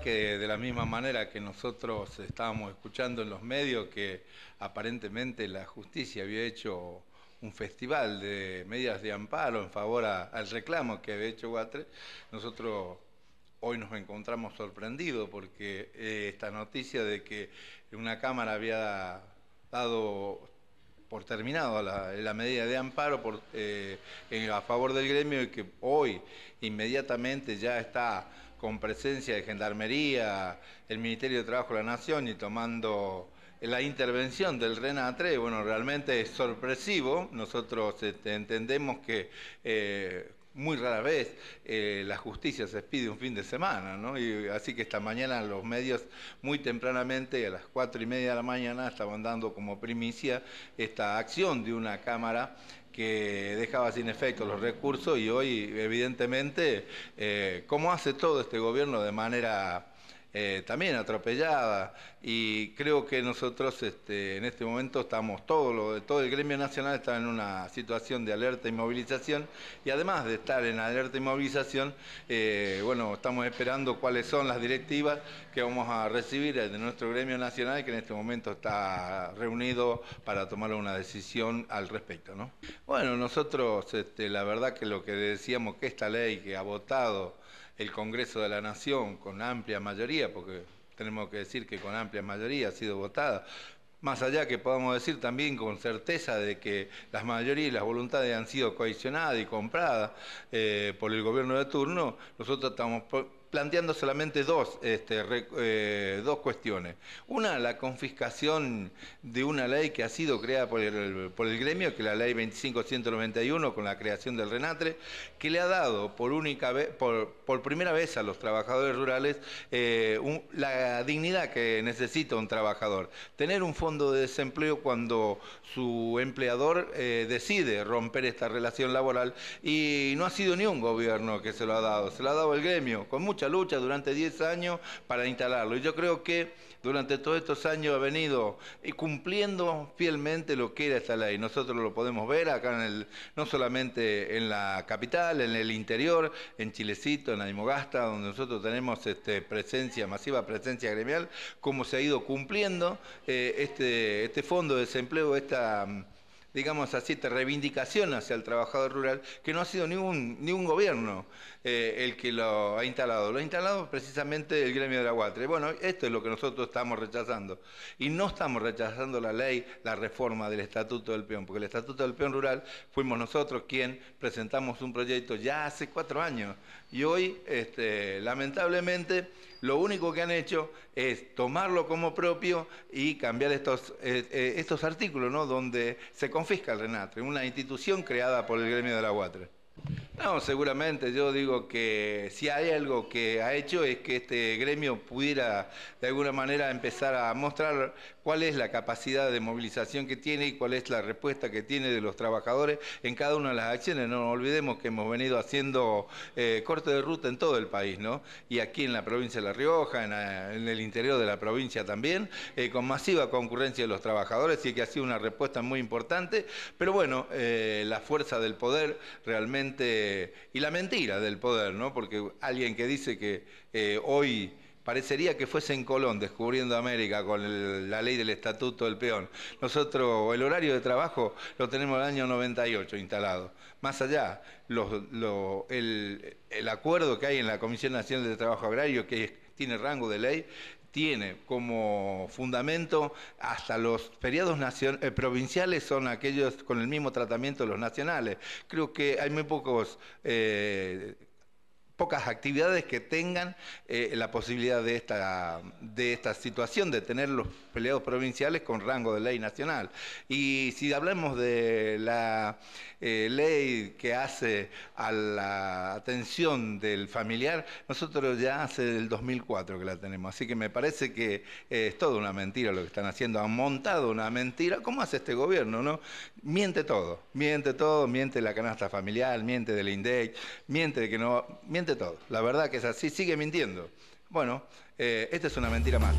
que de la misma manera que nosotros estábamos escuchando en los medios que aparentemente la justicia había hecho un festival de medidas de amparo en favor al reclamo que había hecho Guatre, nosotros hoy nos encontramos sorprendidos porque eh, esta noticia de que una Cámara había dado por terminado la, medida de amparo eh, a favor del gremio y que hoy inmediatamente ya está con presencia de Gendarmería, el Ministerio de Trabajo de la Nación y tomando la intervención del RENATRE, bueno, realmente es sorpresivo. Nosotros este, entendemos que eh, muy rara vez eh, la justicia se pide un fin de semana, ¿no? Y, así que esta mañana los medios muy tempranamente, a las cuatro y media de la mañana, estaban dando como primicia esta acción de una cámara que dejaba sin efecto los recursos y hoy, evidentemente, eh, como hace todo este gobierno de manera eh, también atropellada y creo que nosotros este, en este momento estamos todo lo, todo el gremio nacional está en una situación de alerta y movilización y además de estar en alerta y movilización eh, bueno estamos esperando cuáles son las directivas que vamos a recibir de nuestro gremio nacional que en este momento está reunido para tomar una decisión al respecto ¿no? bueno nosotros este, la verdad que lo que decíamos que esta ley que ha votado el Congreso de la Nación con amplia mayoría, porque tenemos que decir que con amplia mayoría ha sido votada, más allá que podamos decir también con certeza de que las mayorías y las voluntades han sido cohesionadas y compradas eh, por el gobierno de turno, nosotros estamos planteando solamente dos, este, eh, dos cuestiones. Una, la confiscación de una ley que ha sido creada por el, por el gremio, que es la ley 25191, con la creación del RENATRE, que le ha dado por, única vez, por, primera vez a los trabajadores rurales eh, la dignidad que necesita un trabajador. Tener un fondo de desempleo cuando su empleador eh, decide romper esta relación laboral y no ha sido ni un gobierno que se lo ha dado, se lo ha dado el gremio, con lucha durante 10 años para instalarlo. Y yo creo que durante todos estos años ha venido y eh, cumpliendo fielmente lo que era esta ley. Nosotros lo podemos ver acá, en el, no solamente en la capital, en el interior, en Chilecito, en Aymogasta, donde nosotros tenemos este, presencia, masiva presencia gremial, cómo se ha ido cumpliendo eh, este, este fondo de desempleo, esta digamos así, esta reivindicación hacia el trabajador rural, que no ha sido ningún, un gobierno eh, el que lo ha instalado. Lo ha instalado precisamente el gremio de la UATRE. Bueno, esto es lo que nosotros estamos rechazando. Y no estamos rechazando la ley, la reforma del Estatuto del Peón, porque el Estatuto del Peón Rural fuimos nosotros quien presentamos un proyecto ya hace cuatro años. Y hoy, este, lamentablemente, lo único que han hecho es tomarlo como propio y cambiar estos, eh, eh, estos artículos, ¿no? Donde se confisca el RENATRE, una institución creada por el gremio de la UATRE. No, seguramente yo digo que si hay algo que ha hecho es que este gremio pudiera de alguna manera empezar a mostrar cuál es la capacidad de movilización que tiene y cuál es la respuesta que tiene de los trabajadores en cada una de las acciones. No olvidemos que hemos venido haciendo eh, corte de ruta en todo el país, ¿no? Y aquí en la provincia de La Rioja, en, eh, el interior de la provincia también, eh, con masiva concurrencia de los trabajadores, y que ha sido una respuesta muy importante. Pero bueno, la fuerza del poder realmente, y la mentira del poder, ¿no? Porque alguien que dice que hoy Parecería que fuese en Colón descubriendo América con la ley del estatuto del peón. Nosotros el horario de trabajo lo tenemos el año 98 instalado. Más allá, el, acuerdo que hay en la Comisión Nacional de Trabajo Agrario, que tiene rango de ley, tiene como fundamento hasta los feriados eh, provinciales son aquellos con el mismo tratamiento de los nacionales. Creo que hay muy pocos... Eh, pocas actividades que tengan eh, la posibilidad de esta, de esta situación, de tener los peleados provinciales con rango de ley nacional. Y si hablamos de la eh, ley que hace a la atención del familiar, nosotros ya hace el 2004 que la tenemos, así que me parece que eh, es toda una mentira lo que están haciendo, han montado una mentira, ¿cómo hace este gobierno? No? Miente todo, miente todo, miente la canasta familiar, miente del INDEC, miente que no... Miente todo. La verdad que es así, sigue mintiendo. Bueno, eh, esta es una mentira más.